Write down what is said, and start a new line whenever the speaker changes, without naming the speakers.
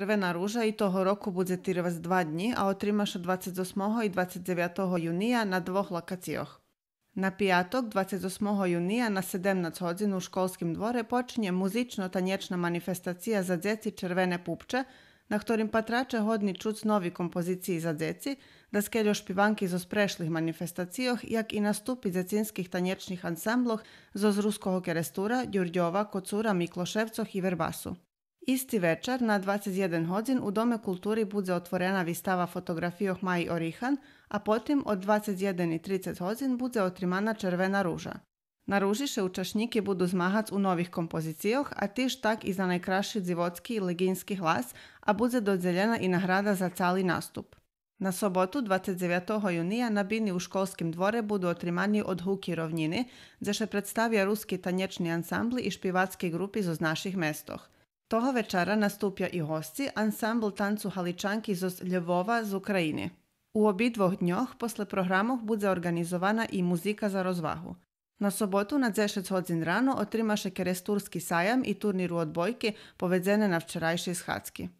Червона ружа і того року буде тривати два дні, а отримаш 28 і 29 юнія на двох локаціях. На п'яток, 28 юнія на 17 годин у школському дворі почне музично-танечна маніфестація за дзеці «Червене пупче», на ktorým patrače hodni čuc novi kompoziciji za djeci, da skeljo špivanki zos prešlih manifestacijoh, jak i nastupi dzecinskih tanječnih ansambloh zos ruskog kerestura, Đurđova, Kocura, Mikloševcoh i Verbasu. Isti večer na 21 hodzin u Dome kulturi budze otvorena vistava fotografijoh Maji Orihan, a potim od 21.30 hodzin bude otrimana Červena ruža. Na ruži še učašniki budu zmahac u novih kompozicijoh, a tiž tak i za najkraši dzivotski i leginski hlas, a bude dodzeljena i nahrada za cali nastup. Na sobotu 29. junija na Bini u školskim dvore budu otrimani od Huki Rovnjini, gdje se predstavlja ruski tanječni ansambli i špivatski grupi iz oznaših mestoh – того вечора наступ'я і гості ансамбл танцу галичанки з Львова з України. У обидвох днях після програмах буде організована і музика за розвагу. На суботу на 10 годин рано отримаше керестурський саям і турнір у отбойки, поведене на вчорашній схацки.